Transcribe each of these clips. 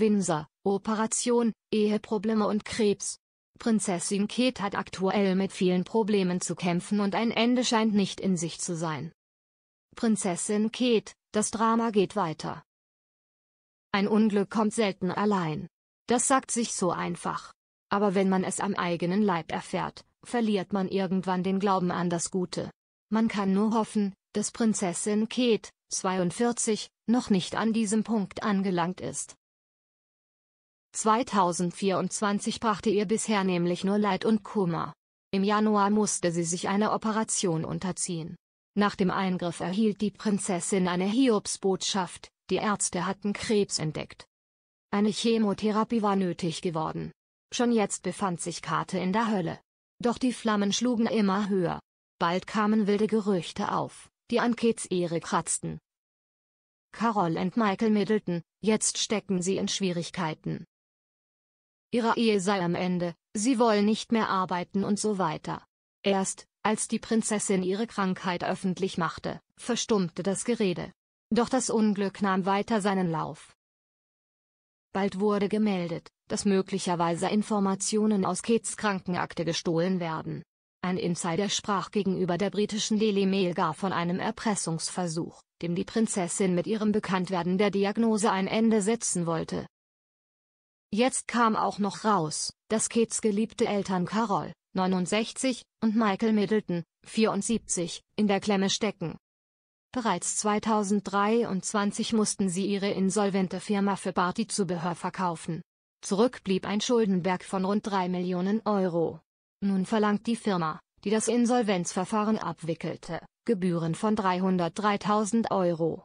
Windsor, Operation, Eheprobleme und Krebs. Prinzessin Kate hat aktuell mit vielen Problemen zu kämpfen und ein Ende scheint nicht in sich zu sein. Prinzessin Kate, das Drama geht weiter. Ein Unglück kommt selten allein. Das sagt sich so einfach. Aber wenn man es am eigenen Leib erfährt, verliert man irgendwann den Glauben an das Gute. Man kann nur hoffen, dass Prinzessin Kate, 42, noch nicht an diesem Punkt angelangt ist. 2024 brachte ihr bisher nämlich nur Leid und Kummer. Im Januar musste sie sich einer Operation unterziehen. Nach dem Eingriff erhielt die Prinzessin eine Hiobsbotschaft, die Ärzte hatten Krebs entdeckt. Eine Chemotherapie war nötig geworden. Schon jetzt befand sich Kate in der Hölle. Doch die Flammen schlugen immer höher. Bald kamen wilde Gerüchte auf, die an Kates Ehre kratzten. Carol und Michael Middleton, jetzt stecken sie in Schwierigkeiten. Ihre Ehe sei am Ende, sie wollen nicht mehr arbeiten und so weiter. Erst, als die Prinzessin ihre Krankheit öffentlich machte, verstummte das Gerede. Doch das Unglück nahm weiter seinen Lauf. Bald wurde gemeldet, dass möglicherweise Informationen aus Kates Krankenakte gestohlen werden. Ein Insider sprach gegenüber der britischen Daily Mail gar von einem Erpressungsversuch, dem die Prinzessin mit ihrem Bekanntwerden der Diagnose ein Ende setzen wollte. Jetzt kam auch noch raus, dass Kates geliebte Eltern Carol, 69, und Michael Middleton, 74, in der Klemme stecken. Bereits 2023 mussten sie ihre insolvente Firma für Partyzubehör verkaufen. Zurück blieb ein Schuldenberg von rund 3 Millionen Euro. Nun verlangt die Firma, die das Insolvenzverfahren abwickelte, Gebühren von 303.000 Euro.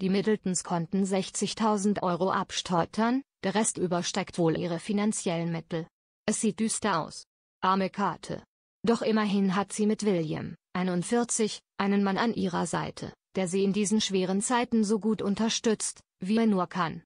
Die Middletons konnten 60.000 Euro abstottern, der Rest übersteigt wohl ihre finanziellen Mittel. Es sieht düster aus. Arme Kate. Doch immerhin hat sie mit William, 41, einen Mann an ihrer Seite, der sie in diesen schweren Zeiten so gut unterstützt, wie er nur kann.